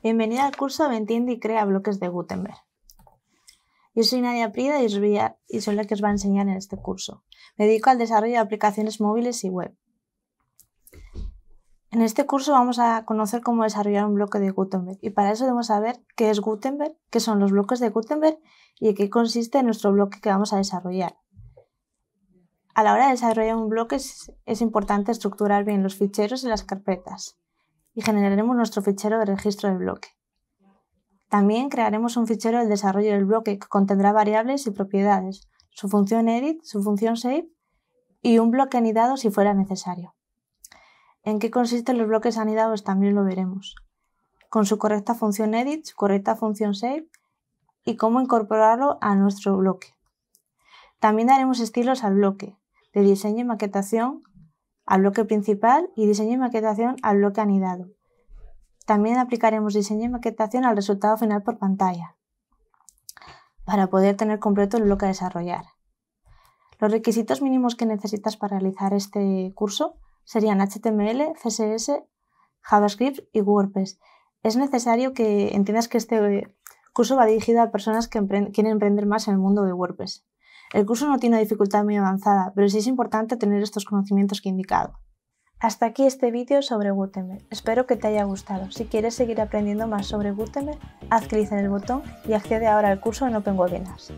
Bienvenida al curso de Entiende y Crea Bloques de Gutenberg. Yo soy Nadia Prida y soy, la que os va a enseñar en este curso. Me dedico al desarrollo de aplicaciones móviles y web. En este curso vamos a conocer cómo desarrollar un bloque de Gutenberg y para eso debemos saber qué es Gutenberg, qué son los bloques de Gutenberg y en qué consiste nuestro bloque que vamos a desarrollar. A la hora de desarrollar un bloque es importante estructurar bien los ficheros y las carpetas y generaremos nuestro fichero de registro del bloque. También crearemos un fichero del desarrollo del bloque que contendrá variables y propiedades, su función edit, su función save y un bloque anidado si fuera necesario. En qué consisten los bloques anidados también lo veremos, con su correcta función edit, su correcta función save y cómo incorporarlo a nuestro bloque. También daremos estilos al bloque, de diseño y maquetación, al bloque principal y diseño y maquetación al bloque anidado. También aplicaremos diseño y maquetación al resultado final por pantalla para poder tener completo el bloque a desarrollar. Los requisitos mínimos que necesitas para realizar este curso serían HTML, CSS, JavaScript y WordPress. Es necesario que entiendas que este curso va dirigido a personas que quieren emprender más en el mundo de WordPress. El curso no tiene una dificultad muy avanzada, pero sí es importante tener estos conocimientos que he indicado. Hasta aquí este vídeo sobre Gutenberg. Espero que te haya gustado. Si quieres seguir aprendiendo más sobre Gutenberg, haz clic en el botón y accede ahora al curso en Webinars.